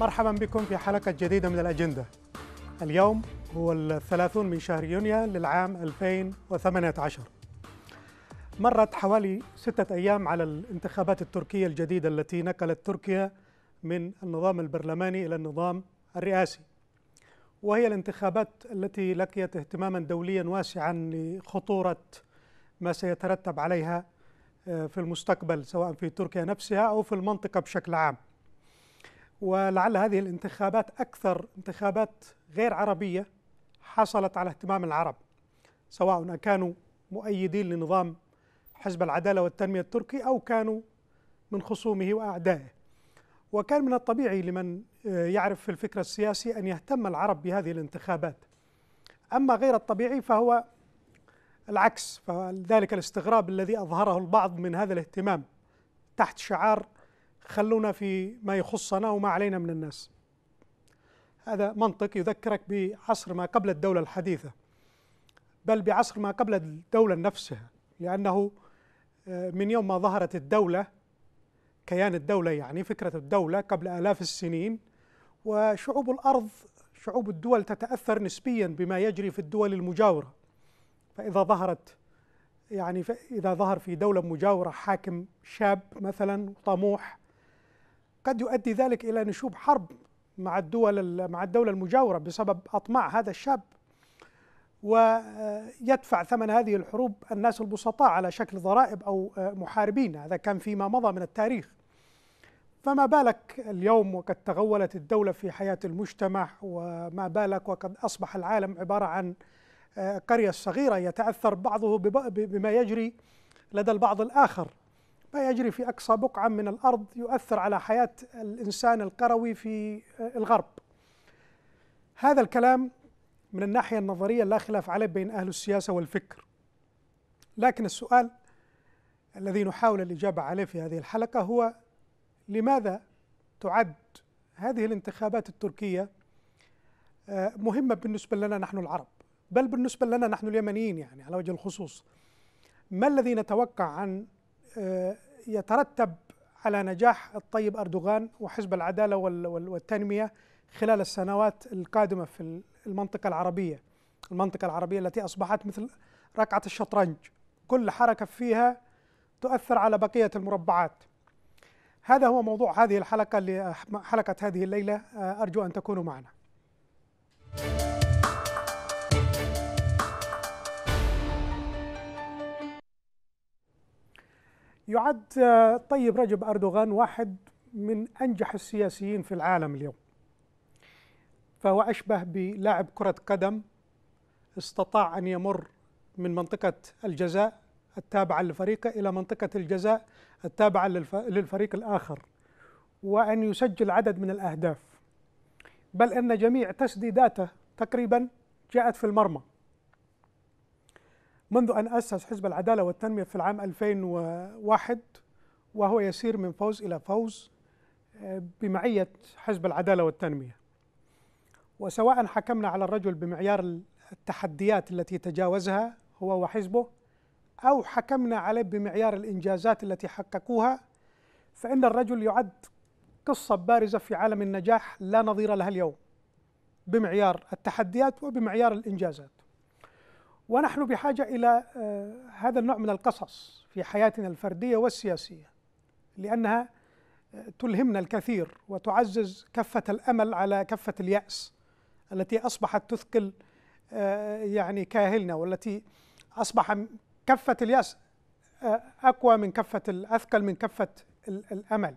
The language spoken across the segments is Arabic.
مرحبا بكم في حلقة جديدة من الأجندة اليوم هو الثلاثون من شهر يونيو للعام 2018 مرت حوالي ستة أيام على الانتخابات التركية الجديدة التي نقلت تركيا من النظام البرلماني إلى النظام الرئاسي وهي الانتخابات التي لقيت اهتماما دوليا واسعا لخطورة ما سيترتب عليها آه، في المستقبل سواء في تركيا نفسها أو في المنطقة بشكل عام ولعل هذه الانتخابات أكثر انتخابات غير عربية حصلت على اهتمام العرب سواء كانوا مؤيدين لنظام حزب العدالة والتنمية التركي أو كانوا من خصومه وأعدائه وكان من الطبيعي لمن آه، يعرف في الفكر السياسي أن يهتم العرب بهذه الانتخابات أما غير الطبيعي فهو العكس فذلك الاستغراب الذي أظهره البعض من هذا الاهتمام تحت شعار خلونا في ما يخصنا وما علينا من الناس هذا منطق يذكرك بعصر ما قبل الدولة الحديثة بل بعصر ما قبل الدولة نفسها لأنه آه، من يوم ما ظهرت الدولة كيان الدولة يعني فكرة الدولة قبل آلاف السنين وشعوب الأرض شعوب الدول تتأثر نسبيا بما يجري في الدول المجاورة فإذا ظهرت يعني إذا ظهر في دولة مجاورة حاكم شاب مثلا طموح قد يؤدي ذلك إلى نشوب حرب مع الدول مع الدولة المجاورة بسبب أطماع هذا الشاب ويدفع ثمن هذه الحروب الناس البسطاء على شكل ضرائب أو محاربين هذا كان فيما مضى من التاريخ فما بالك اليوم وقد تغولت الدولة في حياة المجتمع وما بالك وقد أصبح العالم عبارة عن آه، قرية صغيرة يتأثر بعضه بما يجري لدى البعض الآخر ما يجري في أقصى بقعة من الأرض يؤثر على حياة الإنسان القروي في آه، الغرب هذا الكلام من الناحية النظرية لا خلاف عليه بين أهل السياسة والفكر لكن السؤال الذي نحاول الإجابة عليه في هذه الحلقة هو لماذا تعد هذه الانتخابات التركية آه، مهمة بالنسبة لنا نحن العرب بل بالنسبة لنا نحن اليمنيين يعني على وجه الخصوص ما الذي نتوقع عن آه، يترتب على نجاح الطيب أردوغان وحزب العدالة والتنمية خلال السنوات القادمة في المنطقة العربية المنطقة العربية التي أصبحت مثل ركعة الشطرنج كل حركة فيها تؤثر على بقية المربعات هذا هو موضوع هذه الحلقة حلقة هذه الليلة أرجو أن تكونوا معنا يعد طيب رجب أردوغان واحد من أنجح السياسيين في العالم اليوم فهو أشبه بلاعب كرة قدم استطاع أن يمر من منطقة الجزاء التابعة لفريقه إلى منطقة الجزاء التابعة للفريق الآخر وأن يسجل عدد من الأهداف بل أن جميع تسديداته تقريبا جاءت في المرمى منذ أن أسس حزب العدالة والتنمية في العام 2001 وهو يسير من فوز إلى فوز آه، بمعية حزب العدالة والتنمية وسواء حكمنا على الرجل بمعيار التحديات التي تجاوزها هو وحزبه أو حكمنا عليه بمعيار الإنجازات التي حققوها فإن الرجل يعد قصة بارزة في عالم النجاح لا نظير لها اليوم بمعيار التحديات وبمعيار الإنجازات ونحن بحاجة إلى آه، هذا النوع من القصص في حياتنا الفردية والسياسية لأنها آه، تلهمنا الكثير وتعزز كفة الأمل على كفة اليأس التي أصبحت تثقل آه، يعني كاهلنا والتي أصبح كفة اليأس أقوى من كفة أثقل من كفة الأمل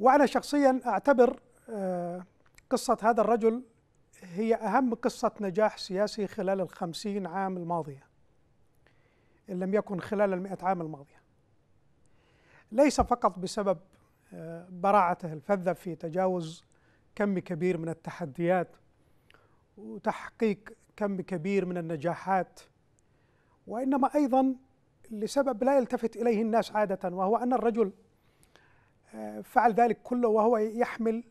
وأنا شخصيا أعتبر قصة هذا الرجل هي أهم قصة نجاح سياسي خلال الخمسين عام الماضية إن لم يكن خلال المئة عام الماضية ليس فقط بسبب آه، براعته الفذة في تجاوز كم كبير من التحديات وتحقيق كم كبير من النجاحات وإنما أيضا لسبب لا يلتفت إليه الناس عادة وهو أن الرجل آه، فعل ذلك كله وهو يحمل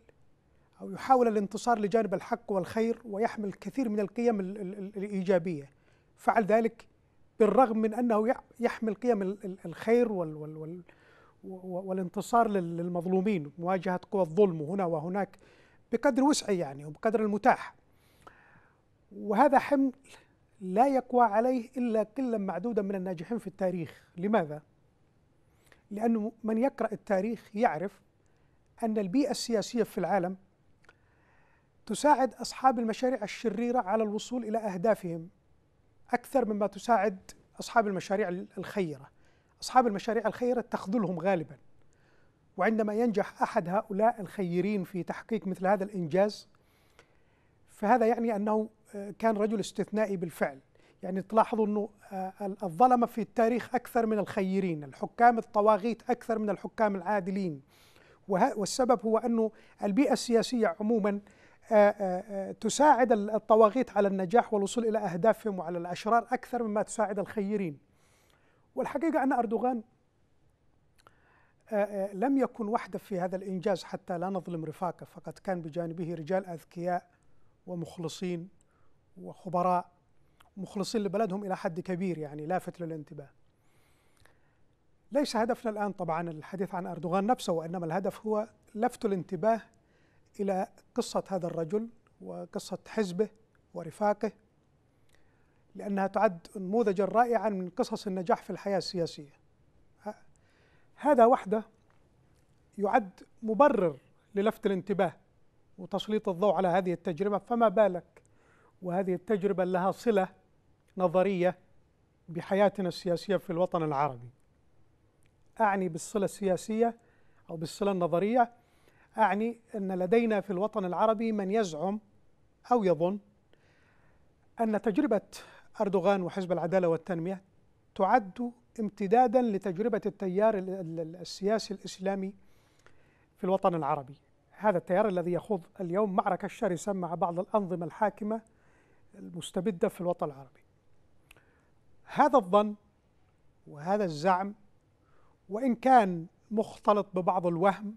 أو يحاول الانتصار لجانب الحق والخير ويحمل كثير من القيم الإيجابية فعل ذلك بالرغم من أنه يحمل قيم الخير وال وال والانتصار للمظلومين مواجهة قوى الظلم هنا وهناك بقدر وسعه يعني وبقدر المتاح وهذا حمل لا يقوى عليه إلا قلة معدودة من الناجحين في التاريخ لماذا؟ لأنه من يقرأ التاريخ يعرف أن البيئة السياسية في العالم تساعد أصحاب المشاريع الشريرة على الوصول إلى أهدافهم أكثر مما تساعد أصحاب المشاريع الخيرة أصحاب المشاريع الخيرة تخذلهم غالبا وعندما ينجح أحد هؤلاء الخيرين في تحقيق مثل هذا الإنجاز فهذا يعني أنه آه، كان رجل استثنائي بالفعل يعني تلاحظوا أنه آه، الظلمة في التاريخ أكثر من الخيرين الحكام الطواغيت أكثر من الحكام العادلين والسبب هو أنه البيئة السياسية عموماً آه، آه، آه، تساعد الطواغيت على النجاح والوصول إلى أهدافهم وعلى الأشرار أكثر مما تساعد الخيرين والحقيقة أن أردوغان لم يكن وحده في هذا الإنجاز حتى لا نظلم رفاقه فقد كان بجانبه رجال أذكياء ومخلصين وخبراء مخلصين لبلدهم إلى حد كبير يعني لافت للانتباه ليس هدفنا الآن طبعا الحديث عن أردوغان نفسه وإنما الهدف هو لفت الانتباه إلى قصة هذا الرجل وقصة حزبه ورفاقه لأنها تعد نموذجا رائعا من قصص النجاح في الحياة السياسية هذا وحده يعد مبرر للفت الانتباه وتسليط الضوء على هذه التجربة فما بالك وهذه التجربة لها صلة نظرية بحياتنا السياسية في الوطن العربي أعني بالصلة السياسية أو بالصلة النظرية أعني أن لدينا في الوطن العربي من يزعم أو يظن أن تجربة أردوغان وحزب العدالة والتنمية تعد امتدادا لتجربة التيار السياسي الإسلامي في الوطن العربي هذا التيار الذي يخوض اليوم معركة شرسة مع بعض الأنظمة الحاكمة المستبدة في الوطن العربي هذا الظن وهذا الزعم وإن كان مختلط ببعض الوهم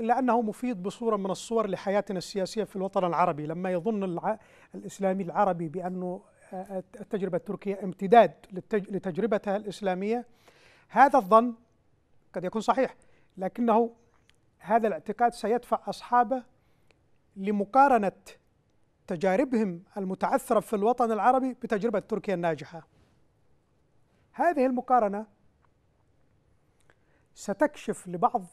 إلا أنه مفيد بصورة من الصور لحياتنا السياسية في الوطن العربي لما يظن الع... الإسلامي العربي بأنه آه، آه، التجربة التركية امتداد للتج... لتجربتها الإسلامية هذا الظن قد يكون صحيح لكنه هذا الاعتقاد سيدفع أصحابه لمقارنة تجاربهم المتعثرة في الوطن العربي بتجربة تركيا الناجحة هذه المقارنة ستكشف لبعض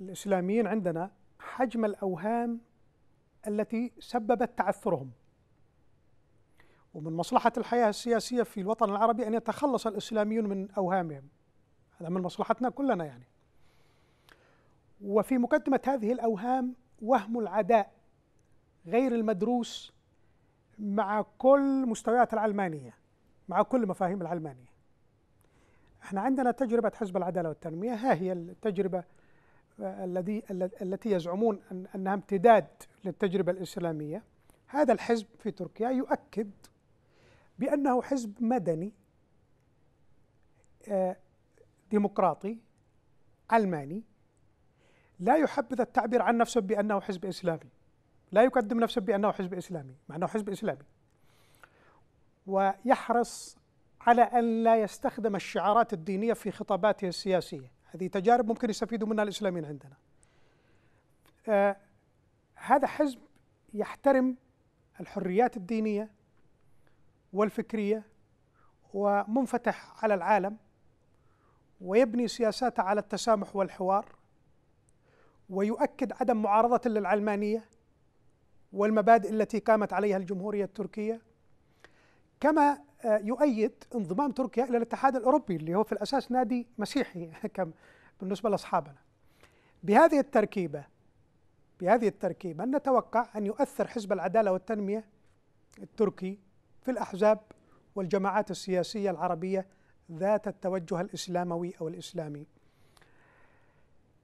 الإسلاميين عندنا حجم الأوهام التي سببت تعثرهم ومن مصلحة الحياة السياسية في الوطن العربي أن يتخلص الإسلاميون من أوهامهم هذا من مصلحتنا كلنا يعني وفي مقدمة هذه الأوهام وهم العداء غير المدروس مع كل مستويات العلمانية مع كل مفاهيم العلمانية احنا عندنا تجربة حزب العدالة والتنمية ها هي التجربة الذي التي يزعمون انها امتداد للتجربه الاسلاميه هذا الحزب في تركيا يؤكد بانه حزب مدني آه، ديمقراطي علماني لا يحبذ التعبير عن نفسه بانه حزب اسلامي لا يقدم نفسه بانه حزب اسلامي مع انه حزب اسلامي ويحرص على ان لا يستخدم الشعارات الدينيه في خطاباته السياسيه هذه تجارب ممكن يستفيدوا منها الإسلاميين عندنا آه هذا حزب يحترم الحريات الدينية والفكرية ومنفتح على العالم ويبني سياساته على التسامح والحوار ويؤكد عدم معارضة للعلمانية والمبادئ التي قامت عليها الجمهورية التركية كما آه، يؤيد انضمام تركيا الى الاتحاد الاوروبي اللي هو في الاساس نادي مسيحي كم بالنسبه لاصحابنا. بهذه التركيبه بهذه التركيبه نتوقع ان يؤثر حزب العداله والتنميه التركي في الاحزاب والجماعات السياسيه العربيه ذات التوجه الاسلاموي او الاسلامي.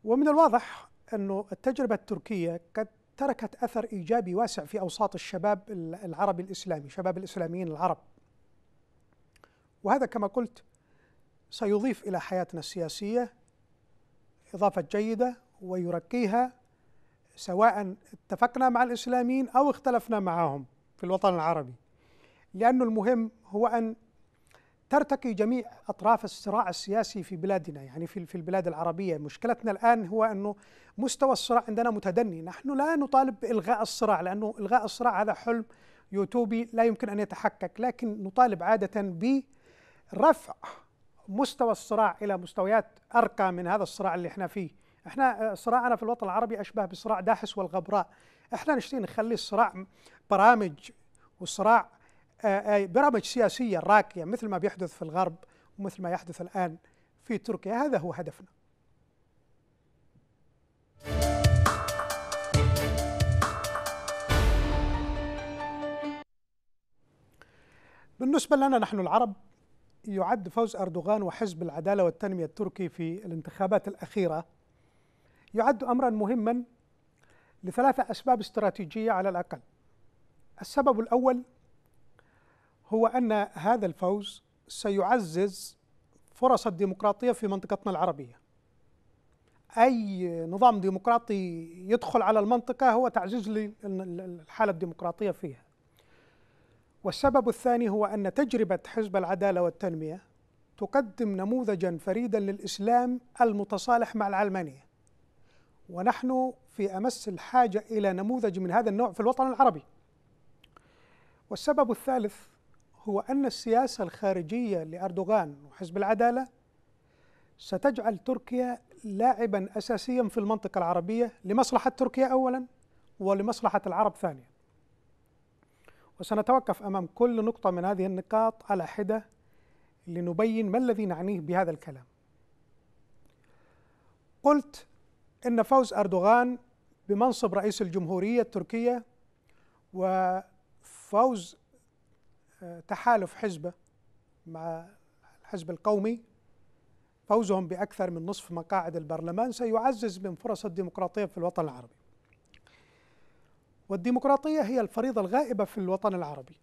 ومن الواضح انه التجربه التركيه قد تركت اثر ايجابي واسع في اوساط الشباب العربي الاسلامي، شباب الاسلاميين العرب. وهذا كما قلت سيضيف الى حياتنا السياسيه اضافه جيده ويرقيها سواء اتفقنا مع الاسلاميين او اختلفنا معهم في الوطن العربي لأن المهم هو أن ترتقي جميع أطراف الصراع السياسي في بلادنا يعني في في البلاد العربية مشكلتنا الآن هو أنه مستوى الصراع عندنا متدني نحن لا نطالب بإلغاء الصراع لأنه إلغاء الصراع هذا حلم يوتوبي لا يمكن أن يتحقق لكن نطالب عادة ب رفع مستوى الصراع الى مستويات ارقى من هذا الصراع اللي احنا فيه احنا آه، صراعنا في الوطن العربي اشبه بصراع داحس والغبراء احنا نشتي نخلي الصراع برامج وصراع آه، آه، برامج سياسيه راقيه مثل ما بيحدث في الغرب ومثل ما يحدث الان في تركيا هذا هو هدفنا بالنسبه لنا نحن العرب يعد فوز أردوغان وحزب العدالة والتنمية التركي في الانتخابات الأخيرة يعد أمرا مهما لثلاثة أسباب استراتيجية على الأقل السبب الأول هو أن هذا الفوز سيعزز فرص الديمقراطية في منطقتنا العربية أي نظام ديمقراطي يدخل على المنطقة هو تعزيز للحالة الديمقراطية فيها والسبب الثاني هو أن تجربة حزب العدالة والتنمية تقدم نموذجا فريدا للإسلام المتصالح مع العلمانية ونحن في أمس الحاجة إلى نموذج من هذا النوع في الوطن العربي والسبب الثالث هو أن السياسة الخارجية لأردوغان وحزب العدالة ستجعل تركيا لاعبا أساسيا في المنطقة العربية لمصلحة تركيا أولا ولمصلحة العرب ثانيا وسنتوقف أمام كل نقطة من هذه النقاط على حدة لنبين ما الذي نعنيه بهذا الكلام قلت إن فوز أردوغان بمنصب رئيس الجمهورية التركية وفوز آه، تحالف حزبه مع الحزب القومي فوزهم بأكثر من نصف مقاعد البرلمان سيعزز من فرص الديمقراطية في الوطن العربي والديمقراطية هي الفريضة الغائبة في الوطن العربي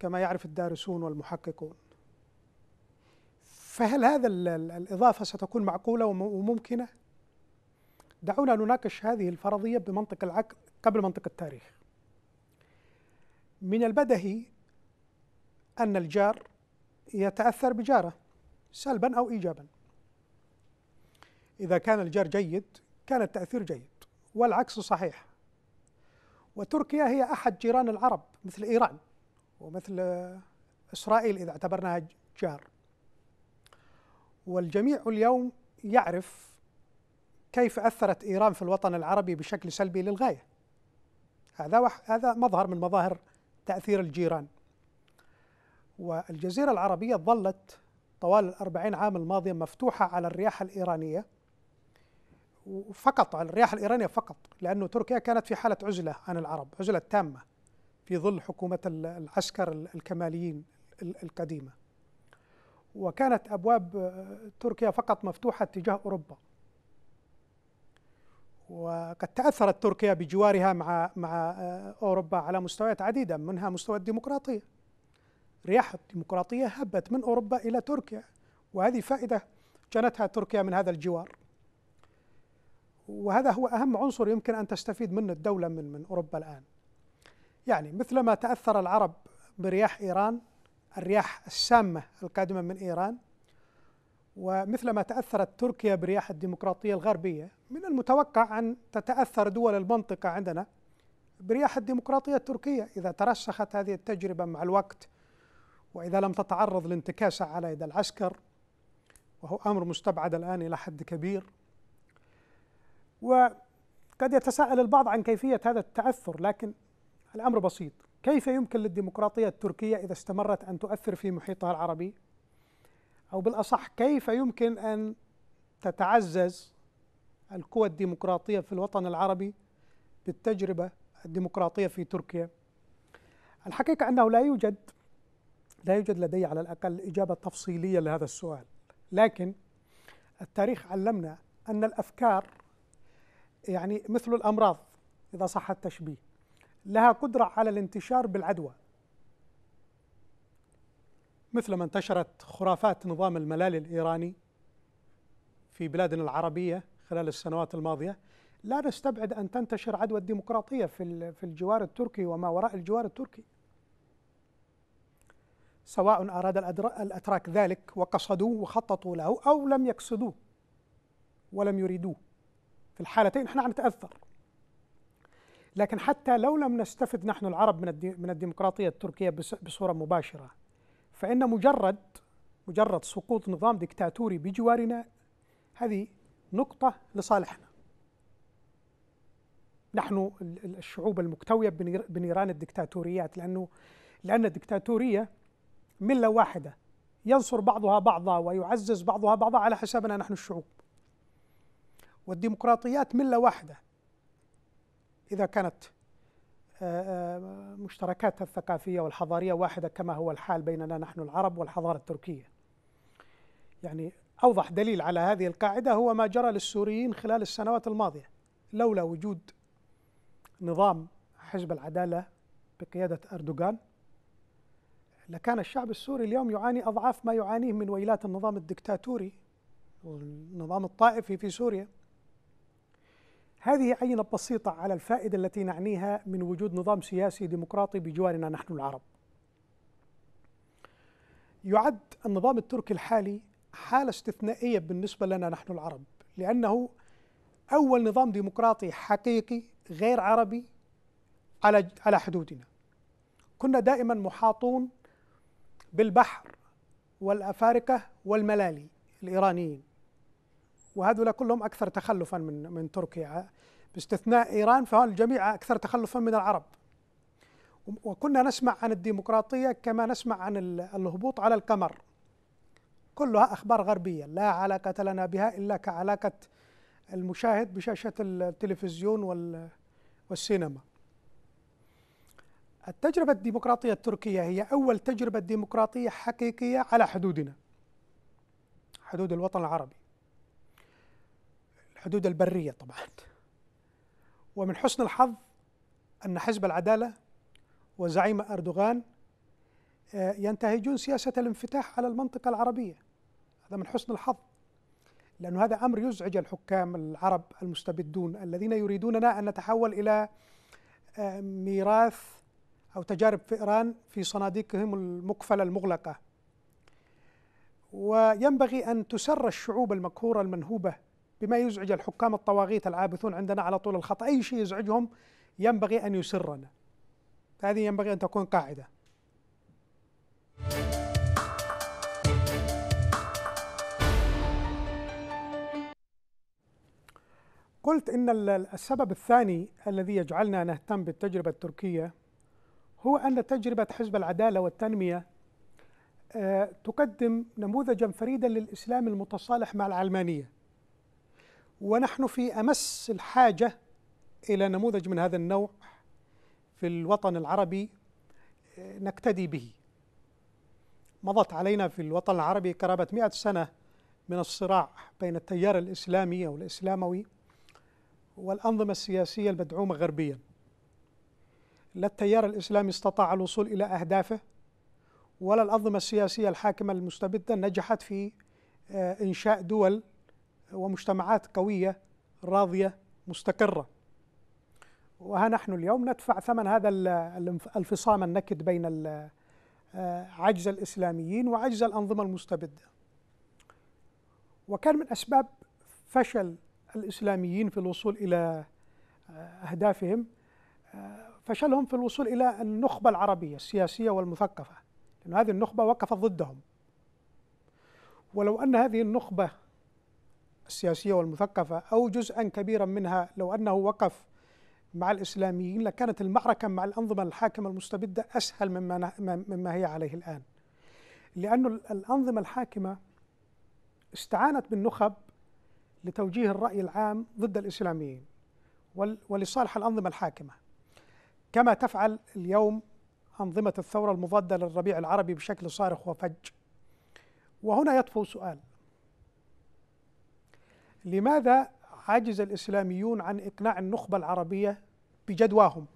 كما يعرف الدارسون والمحققون فهل هذا الإضافة ستكون معقولة وممكنة؟ دعونا نناقش هذه الفرضية بمنطق العقل قبل منطق التاريخ من البدهي أن الجار يتأثر بجاره سلبا أو إيجابا إذا كان الجار جيد كان التأثير جيد والعكس صحيح وتركيا هي أحد جيران العرب مثل إيران ومثل إسرائيل إذا اعتبرناها جار والجميع اليوم يعرف كيف أثرت إيران في الوطن العربي بشكل سلبي للغاية هذا وح هذا مظهر من مظاهر تأثير الجيران والجزيرة العربية ظلت طوال الأربعين عام الماضية مفتوحة على الرياح الإيرانية وفقط على الرياح الإيرانية فقط لانه تركيا كانت في حالة عزلة عن العرب عزلة تامة في ظل حكومة العسكر الكماليين القديمة وكانت أبواب تركيا فقط مفتوحة تجاه أوروبا وقد تأثرت تركيا بجوارها مع مع آه، أوروبا على مستويات عديدة منها مستوى الديمقراطية رياح الديمقراطية هبت من أوروبا إلى تركيا وهذه فائدة جنتها تركيا من هذا الجوار وهذا هو أهم عنصر يمكن أن تستفيد منه الدولة من من أوروبا الآن يعني مثلما تأثر العرب برياح إيران الرياح السامة القادمة من إيران ومثلما تأثرت تركيا برياح الديمقراطية الغربية من المتوقع أن تتأثر دول المنطقة عندنا برياح الديمقراطية التركية إذا ترسخت هذه التجربة مع الوقت وإذا لم تتعرض لانتكاسة على يد العسكر وهو أمر مستبعد الآن إلى حد كبير وقد يتساءل البعض عن كيفية هذا التأثر لكن الأمر بسيط كيف يمكن للديمقراطية التركية إذا استمرت أن تؤثر في محيطها العربي أو بالأصح كيف يمكن أن تتعزز القوى الديمقراطية في الوطن العربي بالتجربة الديمقراطية في تركيا الحقيقة أنه لا يوجد لا يوجد لدي على الأقل إجابة تفصيلية لهذا السؤال لكن التاريخ علمنا أن الأفكار يعني مثل الأمراض إذا صح التشبيه لها قدرة على الانتشار بالعدوى مثل ما انتشرت خرافات نظام الملالي الإيراني في بلادنا العربية خلال السنوات الماضية لا نستبعد أن تنتشر عدوى الديمقراطية في في الجوار التركي وما وراء الجوار التركي سواء أراد الأتراك ذلك وقصدوه وخططوا له أو لم يقصدوه ولم يريدوه في الحالتين احنا نتاثر لكن حتى لو لم نستفد نحن العرب من من الديمقراطيه التركيه بصوره مباشره فان مجرد مجرد سقوط نظام ديكتاتوري بجوارنا هذه نقطه لصالحنا نحن الشعوب المكتويه بنيران الدكتاتوريات لانه لان الدكتاتوريه مله واحده ينصر بعضها بعضا ويعزز بعضها بعضا على حسابنا نحن الشعوب والديمقراطيات مله واحده اذا كانت آه، آه، مشتركاتها الثقافيه والحضاريه واحده كما هو الحال بيننا نحن العرب والحضاره التركيه. يعني اوضح دليل على هذه القاعده هو ما جرى للسوريين خلال السنوات الماضيه لولا وجود نظام حزب العداله بقياده اردوغان لكان الشعب السوري اليوم يعاني اضعاف ما يعانيه من ويلات النظام الدكتاتوري والنظام الطائفي في سوريا هذه عينة بسيطة على الفائدة التي نعنيها من وجود نظام سياسي ديمقراطي بجوارنا نحن العرب. يعد النظام التركي الحالي حالة استثنائية بالنسبة لنا نحن العرب، لأنه أول نظام ديمقراطي حقيقي غير عربي على على حدودنا. كنا دائما محاطون بالبحر والأفارقة والملالي الإيرانيين. وهذولا كلهم اكثر تخلفا من من تركيا باستثناء ايران فهون الجميع اكثر تخلفا من العرب وكنا نسمع عن الديمقراطيه كما نسمع عن الهبوط على القمر كلها اخبار غربيه لا علاقه لنا بها الا كعلاقه المشاهد بشاشه التلفزيون والسينما التجربة الديمقراطية التركية هي أول تجربة ديمقراطية حقيقية على حدودنا حدود الوطن العربي الحدود البرية طبعا ومن حسن الحظ أن حزب العدالة وزعيم أردوغان آه، ينتهجون سياسة الانفتاح على المنطقة العربية هذا من حسن الحظ لأن هذا أمر يزعج الحكام العرب المستبدون الذين يريدوننا أن نتحول إلى آه، ميراث أو تجارب فئران في صناديقهم المقفلة المغلقة وينبغي أن تسر الشعوب المقهورة المنهوبة بما يزعج الحكام الطواغيت العابثون عندنا على طول الخط أي شيء يزعجهم ينبغي أن يسرنا هذه ينبغي أن تكون قاعدة قلت إن السبب الثاني الذي يجعلنا نهتم بالتجربة التركية هو أن تجربة حزب العدالة والتنمية آه، تقدم نموذجا فريدا للإسلام المتصالح مع العلمانية ونحن في امس الحاجه الى نموذج من هذا النوع في الوطن العربي آه، نقتدي به مضت علينا في الوطن العربي قرابه 100 سنه من الصراع بين التيار الاسلامي او الاسلاموي والانظمه السياسيه المدعومه غربيا لا التيار الاسلامي استطاع الوصول الى اهدافه ولا الانظمه السياسيه الحاكمه المستبده نجحت في آه، انشاء دول ومجتمعات قوية راضية مستقرة وها نحن اليوم ندفع ثمن هذا الانفصام النكد بين آه، عجز الإسلاميين وعجز الأنظمة المستبدة وكان من أسباب فشل الإسلاميين في الوصول إلى آه، أهدافهم آه، فشلهم في الوصول إلى النخبة العربية السياسية والمثقفة لأن هذه النخبة وقفت ضدهم ولو أن هذه النخبة السياسية والمثقفة أو جزءا كبيرا منها لو أنه وقف مع الإسلاميين لكانت المعركة مع الأنظمة الحاكمة المستبدة أسهل مما, مما هي عليه الآن لأن الأنظمة الحاكمة استعانت بالنخب لتوجيه الرأي العام ضد الإسلاميين ولصالح الأنظمة الحاكمة كما تفعل اليوم أنظمة الثورة المضادة للربيع العربي بشكل صارخ وفج وهنا يطفو سؤال لماذا عجز الإسلاميون عن إقناع النخبة العربية بجدواهم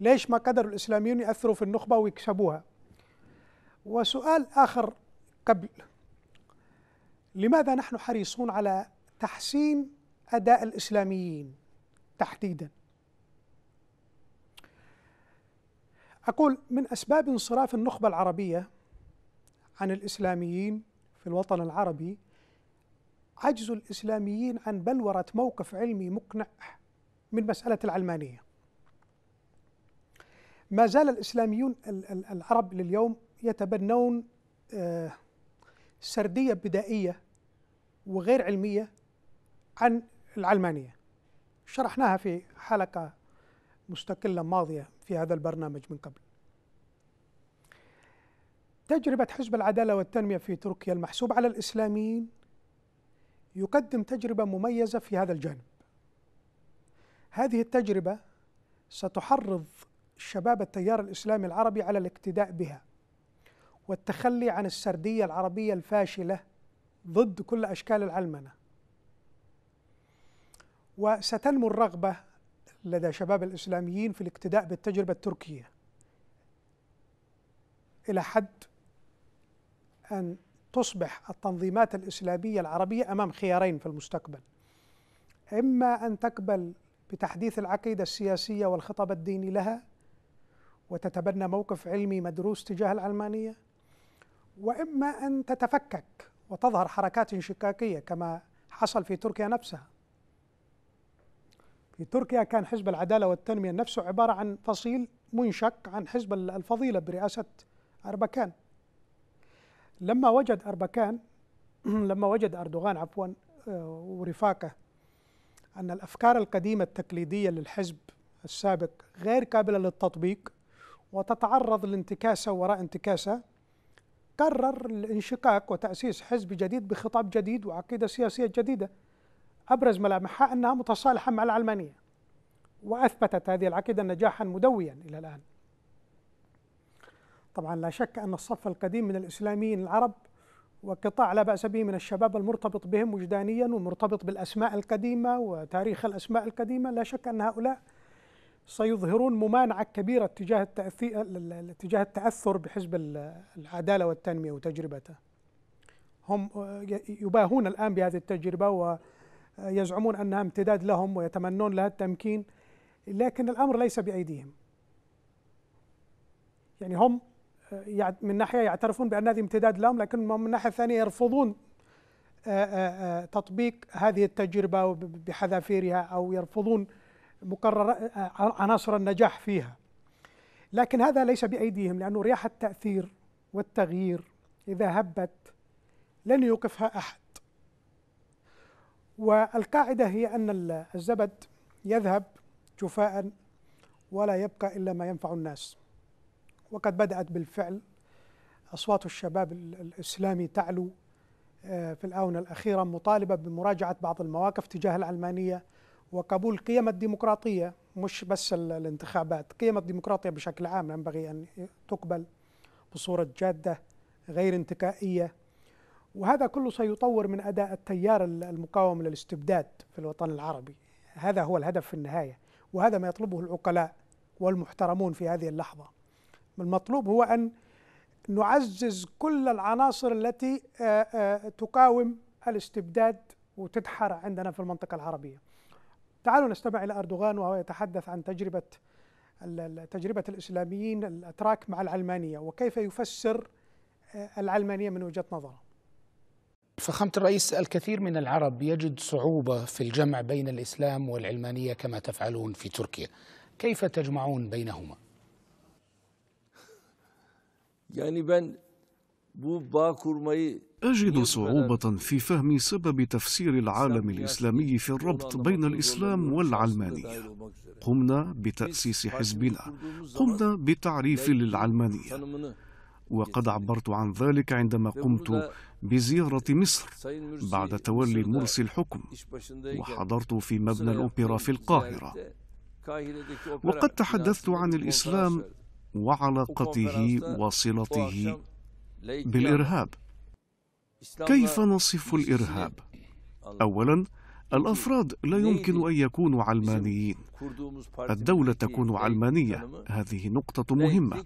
ليش ما قدروا الإسلاميون يأثروا في النخبة ويكسبوها وسؤال آخر قبل لماذا نحن حريصون على تحسين أداء الإسلاميين تحديدا أقول من أسباب انصراف النخبة العربية عن الإسلاميين في الوطن العربي عجز الإسلاميين عن بلورة موقف علمي مقنع من مسألة العلمانية ما زال الإسلاميون العرب لليوم يتبنون آه، سردية بدائية وغير علمية عن العلمانية شرحناها في حلقة مستقلة ماضية في هذا البرنامج من قبل تجربة حزب العدالة والتنمية في تركيا المحسوب على الإسلاميين يقدم تجربة مميزة في هذا الجانب هذه التجربة ستحرض شباب التيار الإسلامي العربي على الاقتداء بها والتخلي عن السردية العربية الفاشلة ضد كل أشكال العلمنة وستنمو الرغبة لدى شباب الإسلاميين في الاقتداء بالتجربة التركية إلى حد أن تصبح التنظيمات الإسلامية العربية أمام خيارين في المستقبل إما أن تقبل بتحديث العقيدة السياسية والخطاب الديني لها وتتبنى موقف علمي مدروس تجاه العلمانية وإما أن تتفكك وتظهر حركات انشقاقية كما حصل في تركيا نفسها في تركيا كان حزب العدالة والتنمية نفسه عبارة عن فصيل منشق عن حزب الفضيلة برئاسة أربكان لما وجد أربكان لما وجد أردوغان عفوا آه، ورفاقه أن الأفكار القديمة التقليدية للحزب السابق غير قابلة للتطبيق وتتعرض لانتكاسة وراء انتكاسة قرر الانشقاق وتأسيس حزب جديد بخطاب جديد وعقيدة سياسية جديدة أبرز ملامحها أنها متصالحة مع العلمانية وأثبتت هذه العقيدة نجاحا مدويا إلى الآن طبعا لا شك أن الصف القديم من الإسلاميين العرب وقطاع لا بأس به من الشباب المرتبط بهم وجدانيا ومرتبط بالأسماء القديمة وتاريخ الأسماء القديمة لا شك أن هؤلاء سيظهرون ممانعة كبيرة تجاه اتجاه التأثر بحزب العدالة والتنمية وتجربته هم يباهون الآن بهذه التجربة ويزعمون أنها امتداد لهم ويتمنون لها التمكين لكن الأمر ليس بأيديهم يعني هم من ناحيه يعترفون بان هذه امتداد لهم لكن من الناحيه الثانيه يرفضون تطبيق هذه التجربه بحذافيرها او يرفضون مقرر عناصر النجاح فيها لكن هذا ليس بايديهم لانه رياح التاثير والتغيير اذا هبت لن يوقفها احد والقاعده هي ان الزبد يذهب جفاء ولا يبقى الا ما ينفع الناس وقد بدأت بالفعل أصوات الشباب الإسلامي تعلو آه، في الآونة الأخيرة مطالبة بمراجعة بعض المواقف تجاه العلمانية وقبول قيم الديمقراطية مش بس الانتخابات قيم الديمقراطية بشكل عام ينبغي أن تقبل بصورة جادة غير انتكائية وهذا كله سيطور من أداء التيار المقاوم للاستبداد في الوطن العربي هذا هو الهدف في النهاية وهذا ما يطلبه العقلاء والمحترمون في هذه اللحظة المطلوب هو أن نعزز كل العناصر التي آه، آه، تقاوم الاستبداد وتدحر عندنا في المنطقة العربية تعالوا نستمع إلى أردوغان وهو يتحدث عن تجربة تجربة الإسلاميين الأتراك مع العلمانية وكيف يفسر آه، العلمانية من وجهة نظره فخامة الرئيس الكثير من العرب يجد صعوبة في الجمع بين الإسلام والعلمانية كما تفعلون في تركيا كيف تجمعون بينهما؟ يعني أجد صعوبة في فهم سبب تفسير العالم الإسلامي في الربط بين الإسلام والعلمانية قمنا بتأسيس حزبنا قمنا بتعريف للعلمانية وقد عبرت عن ذلك عندما قمت بزيارة مصر بعد تولي مرسي الحكم وحضرت في مبنى الأوبرا في القاهرة وقد تحدثت عن الإسلام وعلاقته وصلته بالارهاب كيف نصف الارهاب اولا الافراد لا يمكن ان يكونوا علمانيين الدوله تكون علمانيه هذه نقطه مهمه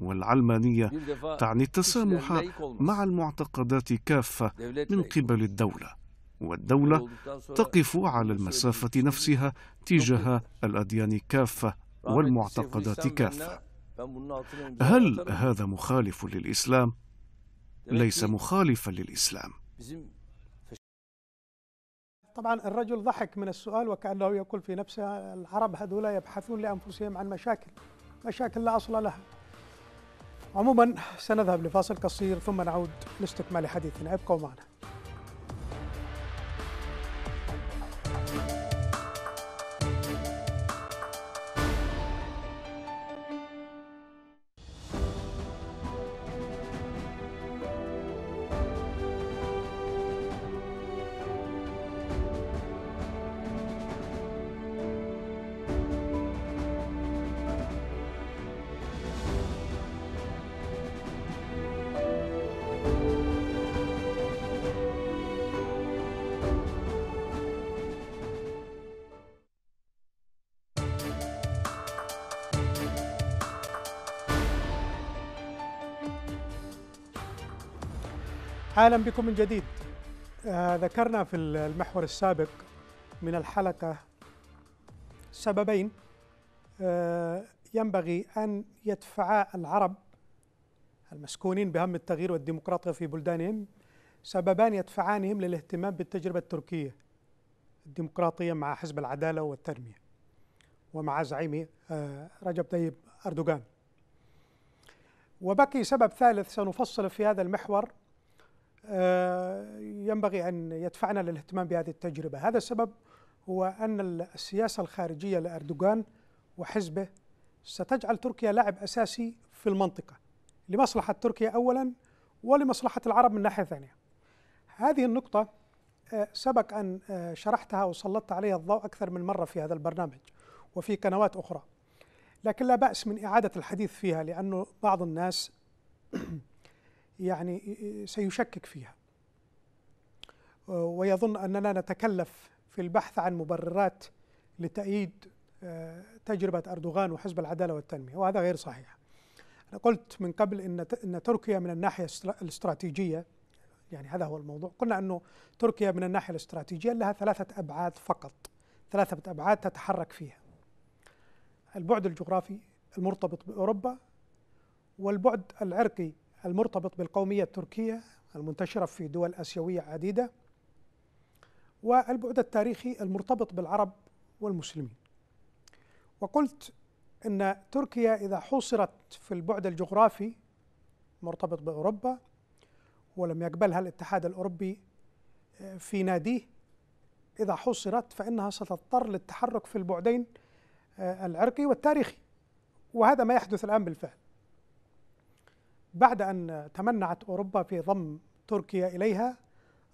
والعلمانيه تعني التسامح مع المعتقدات كافه من قبل الدوله والدولة تقف على المسافة نفسها تجاه الأديان كافة والمعتقدات كافة هل هذا مخالف للإسلام؟ ليس مخالفا للإسلام طبعا الرجل ضحك من السؤال وكأنه يقول في نفسه العرب هذولا يبحثون لأنفسهم عن مشاكل مشاكل لا أصل لها عموما سنذهب لفاصل قصير ثم نعود لاستكمال حديثنا ابقوا معنا اهلا بكم من جديد آه ذكرنا في المحور السابق من الحلقه سببين آه ينبغي ان يدفعا العرب المسكونين بهم التغيير والديمقراطيه في بلدانهم سببان يدفعانهم للاهتمام بالتجربه التركيه الديمقراطيه مع حزب العداله والتنميه ومع زعيم آه رجب طيب اردوغان وبقي سبب ثالث سنفصل في هذا المحور آه، ينبغي أن يدفعنا للاهتمام بهذه التجربة هذا السبب هو أن السياسة الخارجية لأردوغان وحزبه ستجعل تركيا لاعب أساسي في المنطقة لمصلحة تركيا أولا ولمصلحة العرب من ناحية ثانية هذه النقطة آه، سبق أن آه، شرحتها وسلطت عليها الضوء أكثر من مرة في هذا البرنامج وفي قنوات أخرى لكن لا بأس من إعادة الحديث فيها لأنه بعض الناس يعني سيشكك فيها ويظن أننا نتكلف في البحث عن مبررات لتأييد آه، تجربة أردوغان وحزب العدالة والتنمية وهذا غير صحيح أنا قلت من قبل إن إن تركيا من الناحية الاستراتيجية يعني هذا هو الموضوع قلنا أنه تركيا من الناحية الاستراتيجية لها ثلاثة أبعاد فقط ثلاثة أبعاد تتحرك فيها البعد الجغرافي المرتبط بأوروبا والبعد العرقي المرتبط بالقومية التركية المنتشرة في دول آسيوية عديدة والبعد التاريخي المرتبط بالعرب والمسلمين وقلت أن تركيا إذا حوصرت في البعد الجغرافي مرتبط بأوروبا ولم يقبلها الاتحاد الأوروبي آه، في ناديه إذا حوصرت فإنها ستضطر للتحرك في البعدين آه، العرقي والتاريخي وهذا ما يحدث الآن بالفعل بعد أن تمنعت أوروبا في ضم تركيا إليها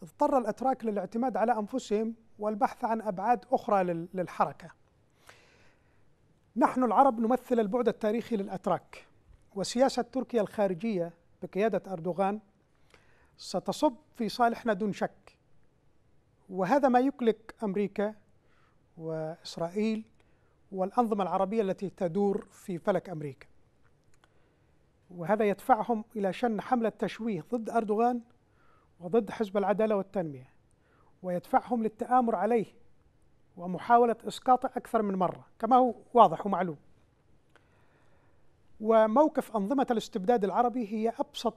اضطر الأتراك للاعتماد على أنفسهم والبحث عن أبعاد أخرى للحركة نحن العرب نمثل البعد التاريخي للأتراك وسياسة تركيا الخارجية بقيادة أردوغان ستصب في صالحنا دون شك وهذا ما يقلق أمريكا وإسرائيل والأنظمة العربية التي تدور في فلك أمريكا وهذا يدفعهم إلى شن حملة تشويه ضد أردوغان وضد حزب العدالة والتنمية ويدفعهم للتآمر عليه ومحاولة إسقاطه أكثر من مرة كما هو واضح ومعلوم وموقف أنظمة الاستبداد العربي هي أبسط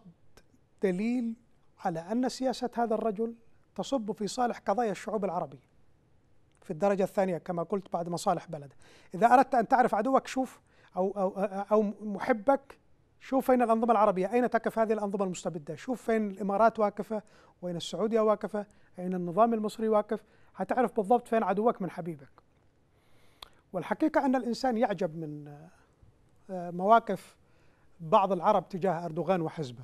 دليل على أن سياسة هذا الرجل تصب في صالح قضايا الشعوب العربية في الدرجة الثانية كما قلت بعد مصالح بلده إذا أردت أن تعرف عدوك شوف أو, أو, أو محبك شوف فين الأنظمة العربية أين تقف هذه الأنظمة المستبدة شوف فين الإمارات واقفة وين السعودية واقفة أين النظام المصري واقف هتعرف بالضبط فين عدوك من حبيبك والحقيقة أن الإنسان يعجب من آه، مواقف بعض العرب تجاه أردوغان وحزبه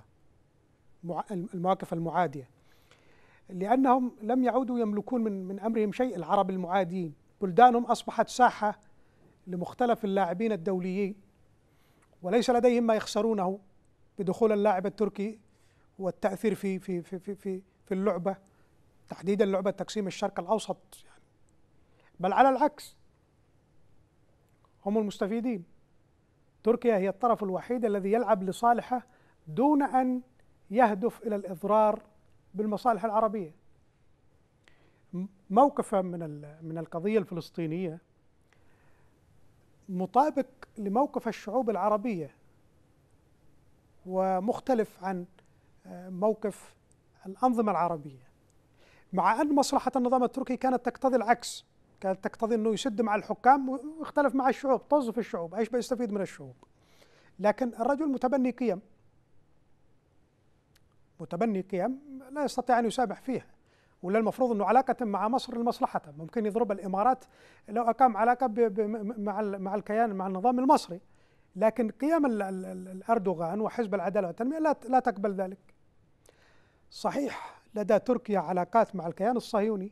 المواقف المعادية لأنهم لم يعودوا يملكون من, من أمرهم شيء العرب المعاديين بلدانهم أصبحت ساحة لمختلف اللاعبين الدوليين وليس لديهم ما يخسرونه بدخول اللاعب التركي والتأثير في في في في في, في اللعبة تحديدا لعبة تقسيم الشرق الأوسط يعني بل على العكس هم المستفيدين تركيا هي الطرف الوحيد الذي يلعب لصالحه دون أن يهدف إلى الإضرار بالمصالح العربية موقفا من من القضية الفلسطينية مطابق لموقف الشعوب العربية ومختلف عن آه، موقف الأنظمة العربية مع أن مصلحة النظام التركي كانت تقتضي العكس كانت تقتضي أنه يسد مع الحكام ويختلف مع الشعوب توظف الشعوب أيش بيستفيد من الشعوب لكن الرجل متبني قيم متبني قيم لا يستطيع أن يسامح فيها ولا المفروض انه علاقه مع مصر لمصلحته ممكن يضرب الامارات لو اقام علاقه مع مع الكيان مع النظام المصري لكن قيام الاردوغان وحزب العداله والتنميه لا لا تقبل ذلك صحيح لدى تركيا علاقات مع الكيان الصهيوني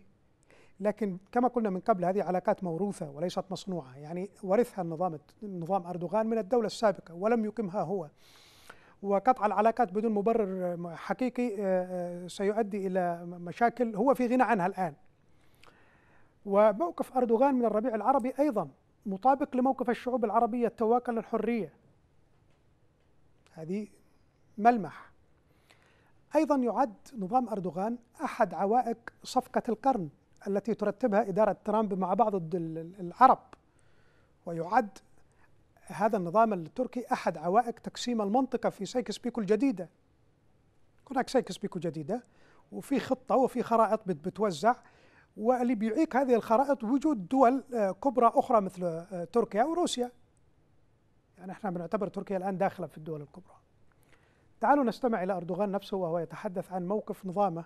لكن كما قلنا من قبل هذه علاقات موروثه وليست مصنوعه يعني ورثها النظام النظام اردوغان من الدوله السابقه ولم يقمها هو وقطع العلاقات بدون مبرر حقيقي آه، آه، سيؤدي الى مشاكل هو في غنى عنها الان. وموقف اردوغان من الربيع العربي ايضا مطابق لموقف الشعوب العربيه التواكل للحريه. هذه ملمح. ايضا يعد نظام اردوغان احد عوائق صفقه القرن التي ترتبها اداره ترامب مع بعض العرب. ويعد هذا النظام التركي أحد عوائق تقسيم المنطقة في سايكس بيكو الجديدة هناك سايكس بيكو جديدة وفي خطة وفي خرائط بتوزع واللي بيعيق هذه الخرائط وجود دول آه، كبرى أخرى مثل آه، تركيا وروسيا يعني احنا بنعتبر تركيا الآن داخلة في الدول الكبرى تعالوا نستمع إلى أردوغان نفسه وهو يتحدث عن موقف نظامه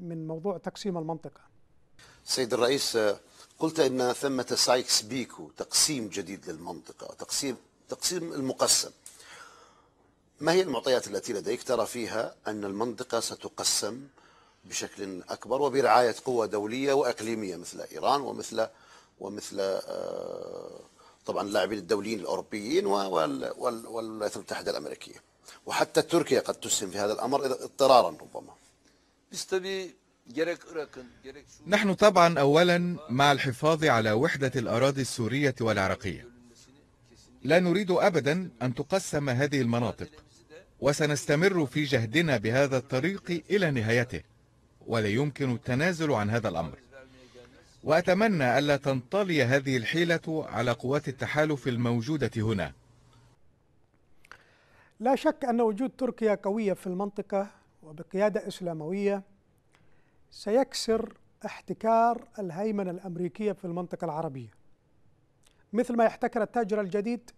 من موضوع تقسيم المنطقة سيد الرئيس آه، قلت ان ثمه سايكس بيكو تقسيم جديد للمنطقه تقسيم تقسيم المقسم ما هي المعطيات التي لديك ترى فيها ان المنطقه ستقسم بشكل اكبر وبرعايه قوى دوليه واقليميه مثل ايران ومثل ومثل آه، طبعا اللاعبين الدوليين الاوروبيين والولايات المتحده الامريكيه وحتى تركيا قد تسهم في هذا الامر اضطرارا ربما. نحن طبعا أولا مع الحفاظ على وحدة الأراضي السورية والعراقية لا نريد أبدا أن تقسم هذه المناطق وسنستمر في جهدنا بهذا الطريق إلى نهايته ولا يمكن التنازل عن هذا الأمر وأتمنى ألا تنطلي هذه الحيلة على قوات التحالف الموجودة هنا لا شك أن وجود تركيا قوية في المنطقة وبقيادة إسلاموية سيكسر احتكار الهيمنة الأمريكية في المنطقة العربية مثل ما يحتكر التاجر الجديد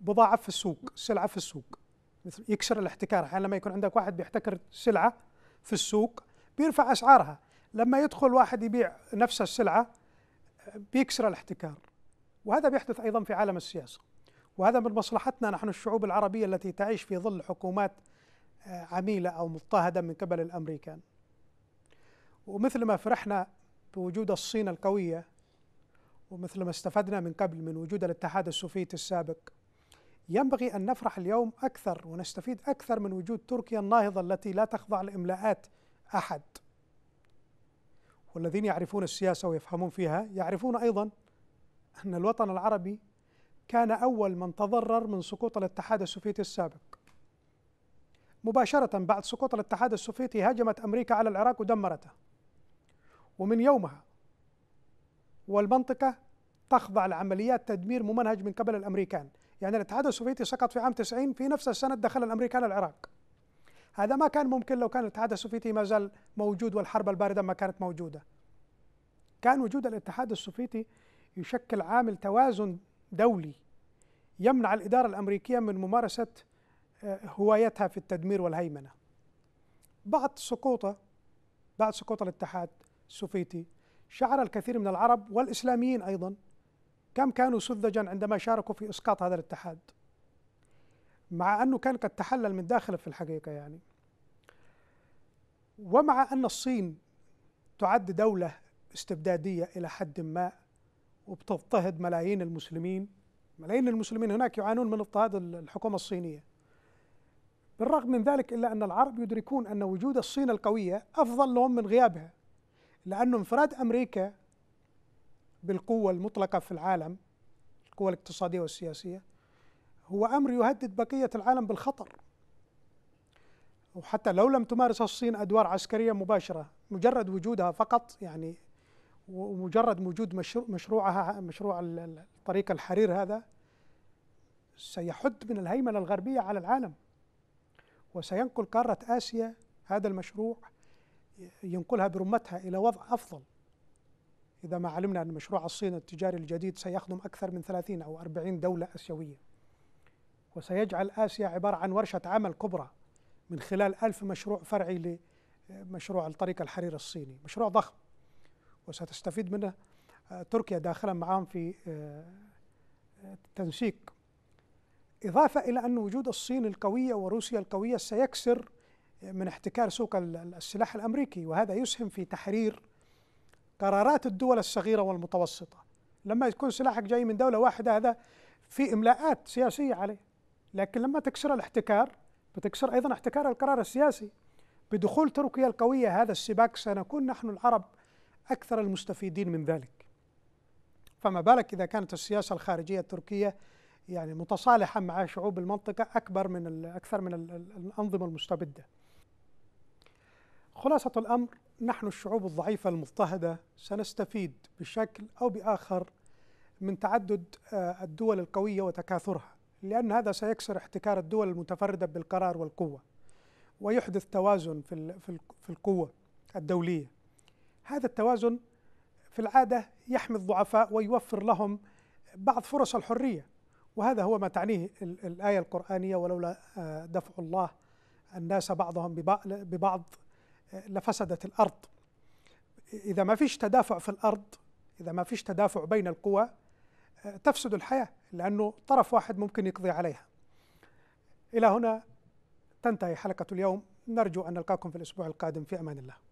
بضاعة في السوق سلعة في السوق مثل يكسر الاحتكار أحيانا لما يكون عندك واحد بيحتكر سلعة في السوق بيرفع أسعارها لما يدخل واحد يبيع نفس السلعة بيكسر الاحتكار وهذا بيحدث أيضا في عالم السياسة وهذا من مصلحتنا نحن الشعوب العربية التي تعيش في ظل حكومات آه، عميلة أو مضطهدة من قبل الأمريكان ومثل ما فرحنا بوجود الصين القوية ومثل ما استفدنا من قبل من وجود الاتحاد السوفيتي السابق ينبغي أن نفرح اليوم أكثر ونستفيد أكثر من وجود تركيا الناهضة التي لا تخضع لإملاءات أحد والذين يعرفون السياسة ويفهمون فيها يعرفون أيضا أن الوطن العربي كان أول من تضرر من سقوط الاتحاد السوفيتي السابق مباشرة بعد سقوط الاتحاد السوفيتي هاجمت أمريكا على العراق ودمرته ومن يومها والمنطقة تخضع لعمليات تدمير ممنهج من قبل الأمريكان يعني الاتحاد السوفيتي سقط في عام 90 في نفس السنة دخل الأمريكان العراق هذا ما كان ممكن لو كان الاتحاد السوفيتي ما زال موجود والحرب الباردة ما كانت موجودة كان وجود الاتحاد السوفيتي يشكل عامل توازن دولي يمنع الإدارة الأمريكية من ممارسة آه، هوايتها في التدمير والهيمنة بعد سقوطه بعد سقوط الاتحاد السوفيتي شعر الكثير من العرب والإسلاميين أيضا كم كانوا سذجا عندما شاركوا في إسقاط هذا الاتحاد مع أنه كان قد تحلل من داخله في الحقيقة يعني ومع أن الصين تعد دولة استبدادية إلى حد ما وبتضطهد ملايين المسلمين ملايين المسلمين هناك يعانون من اضطهاد الحكومة الصينية بالرغم من ذلك إلا أن العرب يدركون أن وجود الصين القوية أفضل لهم من غيابها لأنه انفراد أمريكا بالقوة المطلقة في العالم القوة الاقتصادية والسياسية هو أمر يهدد بقية العالم بالخطر وحتى لو لم تمارس الصين أدوار عسكرية مباشرة مجرد وجودها فقط يعني ومجرد وجود مشروعها مشروع الطريق الحرير هذا سيحد من الهيمنة الغربية على العالم وسينقل قارة آسيا هذا المشروع ينقلها برمتها إلى وضع أفضل إذا ما علمنا أن مشروع الصين التجاري الجديد سيخدم أكثر من 30 أو 40 دولة آسيوية وسيجعل آسيا عبارة عن ورشة عمل كبرى من خلال ألف مشروع فرعي لمشروع الطريق الحرير الصيني مشروع ضخم وستستفيد منه آه، تركيا داخلا معهم في التنسيق آه، آه، إضافة إلى أن وجود الصين القوية وروسيا القوية سيكسر من احتكار سوق السلاح الامريكي وهذا يسهم في تحرير قرارات الدول الصغيره والمتوسطه لما يكون سلاحك جاي من دوله واحده هذا في املاءات سياسيه عليه لكن لما تكسر الاحتكار بتكسر ايضا احتكار القرار السياسي بدخول تركيا القويه هذا السباق سنكون نحن العرب اكثر المستفيدين من ذلك فما بالك اذا كانت السياسه الخارجيه التركيه يعني متصالحه مع شعوب المنطقه اكبر من اكثر من الانظمه المستبده خلاصة الأمر نحن الشعوب الضعيفة المضطهدة سنستفيد بشكل أو بآخر من تعدد آه، الدول القوية وتكاثرها لأن هذا سيكسر احتكار الدول المتفردة بالقرار والقوة ويحدث توازن في في القوة الدولية هذا التوازن في العادة يحمي الضعفاء ويوفر لهم بعض فرص الحرية وهذا هو ما تعنيه الآية القرآنية ولولا آه، دفع الله الناس بعضهم ببعض لفسدت الارض اذا ما فيش تدافع في الارض اذا ما فيش تدافع بين القوى تفسد الحياه لانه طرف واحد ممكن يقضي عليها الى هنا تنتهي حلقه اليوم نرجو ان نلقاكم في الاسبوع القادم في امان الله